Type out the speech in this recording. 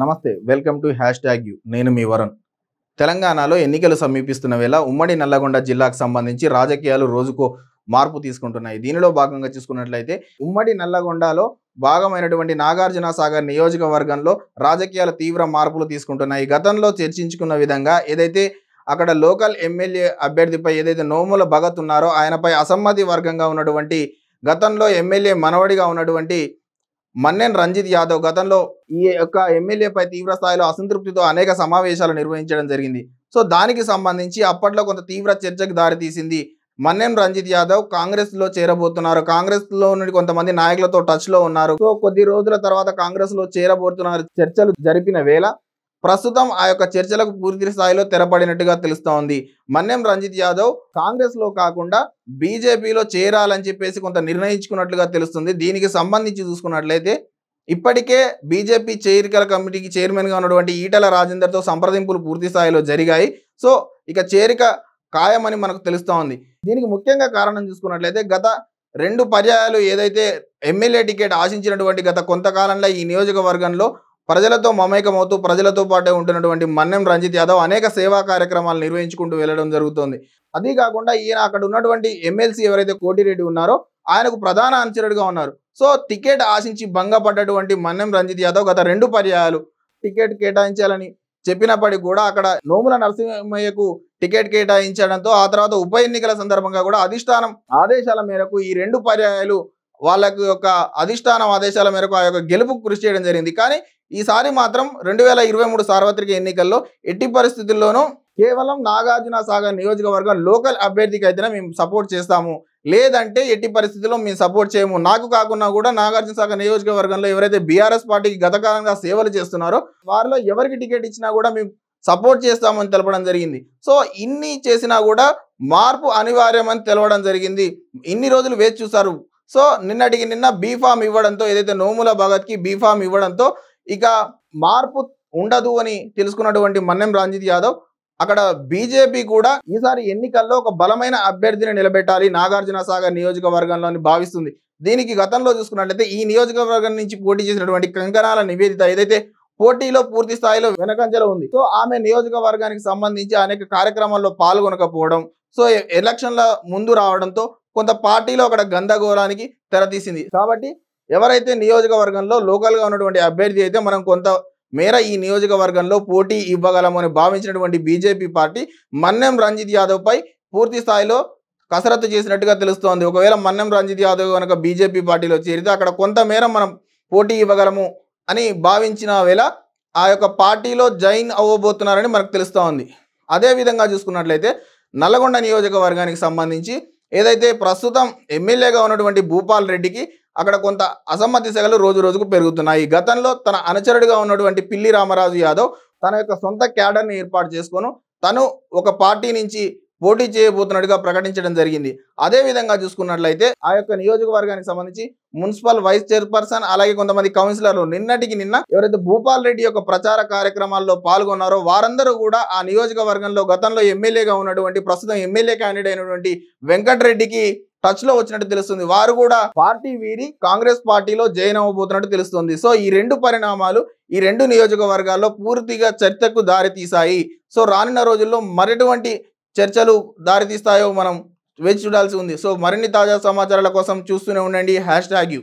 నమస్తే welcome to hash tag U నేను మీ వరుణ్ తెలంగాణలో ఎన్నికలు సమీపిస్తున్న వేళ ఉమ్మడి నల్లగొండ జిల్లాకు సంబంధించి రాజకీయాలు రోజుకో మార్పు తీసుకుంటున్నాయి దీనిలో భాగంగా చూసుకున్నట్లయితే ఉమ్మడి నల్లగొండలో భాగమైనటువంటి నాగార్జున సాగర్ నియోజకవర్గంలో రాజకీయాల తీవ్ర మార్పులు తీసుకుంటున్నాయి గతంలో చర్చించుకున్న విధంగా ఏదైతే అక్కడ లోకల్ ఎమ్మెల్యే అభ్యర్థిపై ఏదైతే నోముల భగత్ ఉన్నారో ఆయనపై అసమ్మతి వర్గంగా ఉన్నటువంటి గతంలో ఎమ్మెల్యే మనవడిగా ఉన్నటువంటి మన్నెన్ రంజిత్ యాదవ్ గతంలో ఈ యొక్క ఎమ్మెల్యేపై తీవ్ర స్థాయిలో అసంతృప్తితో అనేక సమావేశాలు నిర్వహించడం జరిగింది సో దానికి సంబంధించి అప్పట్లో కొంత తీవ్ర చర్చకు దారితీసింది మన్నెం రంజిత్ యాదవ్ కాంగ్రెస్ లో చేరబోతున్నారు కాంగ్రెస్ లో నుండి కొంతమంది నాయకులతో టచ్ లో ఉన్నారు సో కొద్ది రోజుల తర్వాత కాంగ్రెస్ లో చేరబోతున్నారు చర్చలు జరిపిన వేళ ప్రస్తుతం ఆ యొక్క చర్చలకు పూర్తి స్థాయిలో తెరపడినట్టుగా తెలుస్తోంది మన్యం రంజిత్ యాదవ్ కాంగ్రెస్లో కాకుండా బీజేపీలో చేరాలని చెప్పేసి కొంత నిర్ణయించుకున్నట్లుగా తెలుస్తుంది దీనికి సంబంధించి చూసుకున్నట్లయితే ఇప్పటికే బీజేపీ చేరికల కమిటీకి చైర్మన్గా ఉన్నటువంటి ఈటల రాజేందర్తో సంప్రదింపులు పూర్తి స్థాయిలో జరిగాయి సో ఇక చేరిక ఖాయమని మనకు తెలుస్తోంది దీనికి ముఖ్యంగా కారణం చూసుకున్నట్లయితే గత రెండు పర్యాయాలు ఏదైతే ఎమ్మెల్యే టికెట్ ఆశించినటువంటి గత కొంతకాలంలో ఈ నియోజకవర్గంలో ప్రజలతో మమేకమవుతూ ప్రజలతో పాటే ఉంటున్నటువంటి మన్నెం రంజిత్ యాదవ్ అనేక సేవా కార్యక్రమాలు నిర్వహించుకుంటూ వెళ్ళడం జరుగుతుంది అదీ కాకుండా ఈయన అక్కడ ఉన్నటువంటి ఎమ్మెల్సీ ఎవరైతే కోటిరెడ్డి ఉన్నారో ఆయనకు ప్రధాన అనుచరుడిగా ఉన్నారు సో టికెట్ ఆశించి భంగపడ్డటువంటి మన్నెం రంజిత్ యాదవ్ గత రెండు పర్యాయాలు టికెట్ కేటాయించాలని చెప్పినప్పటికీ కూడా అక్కడ నోముల నరసింహయ్యకు టికెట్ కేటాయించడంతో ఆ తర్వాత ఉప ఎన్నికల సందర్భంగా కూడా అధిష్టానం ఆదేశాల మేరకు ఈ రెండు పర్యాయాలు వాళ్ళకు యొక్క అధిష్టానం ఆదేశాల మేరకు ఆ యొక్క గెలుపు కృషి చేయడం జరిగింది కానీ ఈసారి మాత్రం రెండు వేల ఇరవై మూడు సార్వత్రిక ఎన్నికల్లో ఎట్టి పరిస్థితుల్లోనూ కేవలం నాగార్జున సాగర్ నియోజకవర్గం లోకల్ అభ్యర్థికి అయితేనే మేము సపోర్ట్ చేస్తాము లేదంటే ఎట్టి పరిస్థితుల్లో మేము సపోర్ట్ చేయము నాకు కాకుండా కూడా నాగార్జున సాగర్ నియోజకవర్గంలో ఎవరైతే బీఆర్ఎస్ పార్టీకి గతకాలంగా సేవలు చేస్తున్నారో వారిలో ఎవరికి టికెట్ ఇచ్చినా కూడా మేము సపోర్ట్ చేస్తామని తెలపడం జరిగింది సో ఇన్ని చేసినా కూడా మార్పు అనివార్యమని తెలవడం జరిగింది ఇన్ని రోజులు వేచి చూసారు సో నిన్నటికి నిన్న బీఫామ్ ఇవ్వడంతో ఏదైతే నోముల భగత్కి బీఫామ్ ఇవ్వడంతో ఇక మార్పు ఉండదు అని తెలుసుకున్నటువంటి మన్నెం రంజిత్ యాదవ్ అక్కడ బీజేపీ కూడా ఈసారి ఎన్నికల్లో ఒక బలమైన అభ్యర్థిని నిలబెట్టాలి నాగార్జున సాగర్ నియోజకవర్గంలోని భావిస్తుంది దీనికి గతంలో చూసుకున్నట్లయితే ఈ నియోజకవర్గం నుంచి పోటీ చేసినటువంటి కంకణాల నివేదిత ఏదైతే పోటీలో పూర్తి స్థాయిలో వెనకంచలో ఉంది సో ఆమె నియోజకవర్గానికి సంబంధించి అనేక కార్యక్రమాల్లో పాల్గొనకపోవడం సో ఎలక్షన్ల ముందు రావడంతో కొంత పార్టీలో అక్కడ గందగోళానికి తెరతీసింది కాబట్టి ఎవరైతే నియోజకవర్గంలో లోకల్గా ఉన్నటువంటి అభ్యర్థి అయితే మనం కొంత మేర ఈ నియోజకవర్గంలో పోటీ ఇవ్వగలమని భావించినటువంటి బీజేపీ పార్టీ మన్నెం రంజిత్ యాదవ్పై పూర్తి స్థాయిలో కసరత్తు చేసినట్టుగా తెలుస్తోంది ఒకవేళ మన్నెం రంజిత్ యాదవ్ కనుక బీజేపీ పార్టీలో చేరితే అక్కడ కొంతమేర మనం పోటీ ఇవ్వగలము అని భావించిన వేళ ఆ యొక్క పార్టీలో జైన్ అవ్వబోతున్నారని మనకు తెలుస్తోంది అదేవిధంగా చూసుకున్నట్లయితే నల్గొండ నియోజకవర్గానికి సంబంధించి ఏదైతే ప్రస్తుతం ఎమ్మెల్యేగా ఉన్నటువంటి భూపాల్ రెడ్డికి అక్కడ కొంత అసమ్మతి సెగలు రోజు రోజుకు పెరుగుతున్నాయి గతంలో తన అనుచరుడిగా ఉన్నటువంటి పిల్లి రామరాజు యాదవ్ తన యొక్క సొంత క్యాడర్ని ఏర్పాటు చేసుకొని తను ఒక పార్టీ నుంచి పోటీ చేయబోతున్నట్టుగా ప్రకటించడం జరిగింది అదే విధంగా చూసుకున్నట్లయితే ఆ యొక్క నియోజకవర్గానికి సంబంధించి మున్సిపల్ వైస్ చైర్పర్సన్ అలాగే కొంతమంది కౌన్సిలర్లు నిన్నటికి నిన్న ఎవరైతే భూపాల్ రెడ్డి యొక్క ప్రచార కార్యక్రమాల్లో పాల్గొన్నారో వారందరూ కూడా ఆ నియోజకవర్గంలో గతంలో ఎమ్మెల్యేగా ఉన్నటువంటి ప్రస్తుతం ఎమ్మెల్యే క్యాండిడేట్ అయినటువంటి వెంకటరెడ్డికి టచ్ లో వచ్చినట్టు తెలుస్తుంది వారు కూడా పార్టీ వీరి కాంగ్రెస్ పార్టీలో జాయిన్ అవ్వబోతున్నట్టు తెలుస్తుంది సో ఈ రెండు పరిణామాలు ఈ రెండు నియోజకవర్గాల్లో పూర్తిగా చర్చకు దారితీశాయి సో రానున్న రోజుల్లో మరెటువంటి చర్చలు దారితీస్తాయో మనం వేచి చూడాల్సి ఉంది సో మరిన్ని తాజా సమాచారాల కోసం చూస్తూనే ఉండండి హ్యాష్ ట్యాగ్ యూ